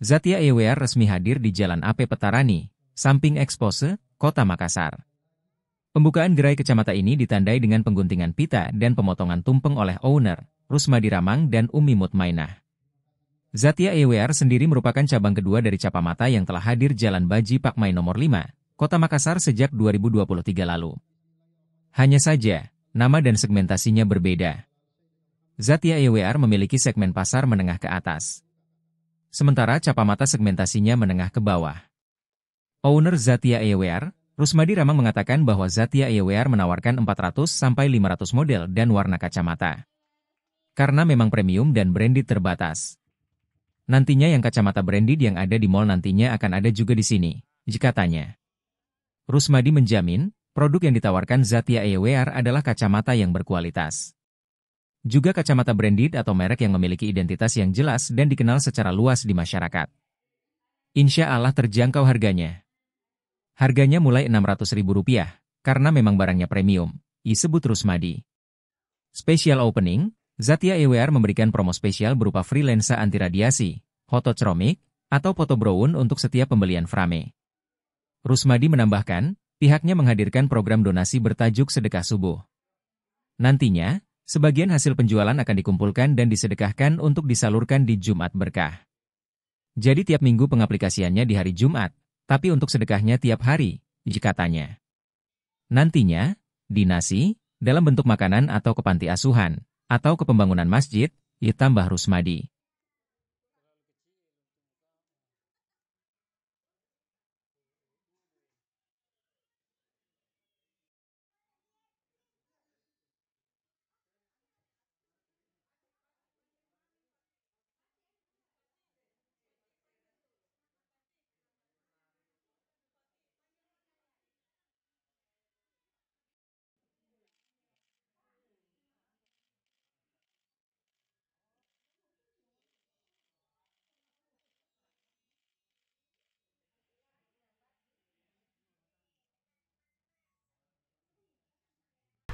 Zatia EWR resmi hadir di Jalan AP Petarani, samping Expose, Kota Makassar. Pembukaan gerai kecamatan ini ditandai dengan pengguntingan pita dan pemotongan tumpeng oleh owner, Rusmadi Ramang dan Umi Mutmainah. Zatia EWR sendiri merupakan cabang kedua dari Capamata yang telah hadir Jalan Baji Pakmai nomor 5, Kota Makassar sejak 2023 lalu. Hanya saja, nama dan segmentasinya berbeda. Zatia EWR memiliki segmen pasar menengah ke atas, sementara capa mata segmentasinya menengah ke bawah. Owner Zatia EWR, Rusmadi Ramang mengatakan bahwa Zatia EWR menawarkan 400 sampai 500 model dan warna kacamata. Karena memang premium dan branded terbatas. Nantinya yang kacamata branded yang ada di mall nantinya akan ada juga di sini, jika tanya. Rusmadi menjamin, produk yang ditawarkan Zatia EWR adalah kacamata yang berkualitas. Juga kacamata branded atau merek yang memiliki identitas yang jelas dan dikenal secara luas di masyarakat. Insya Allah terjangkau harganya. Harganya mulai Rp600.000, karena memang barangnya premium, disebut Rusmadi. Special opening, Zatia EWR memberikan promo spesial berupa free lensa anti radiasi, fotochromik, atau brown untuk setiap pembelian frame. Rusmadi menambahkan, pihaknya menghadirkan program donasi bertajuk Sedekah Subuh. Nantinya, Sebagian hasil penjualan akan dikumpulkan dan disedekahkan untuk disalurkan di Jumat berkah. Jadi tiap minggu pengaplikasiannya di hari Jumat, tapi untuk sedekahnya tiap hari, katanya. Nantinya, dinasi, dalam bentuk makanan atau ke panti asuhan, atau ke pembangunan masjid, ditambah Rusmadi.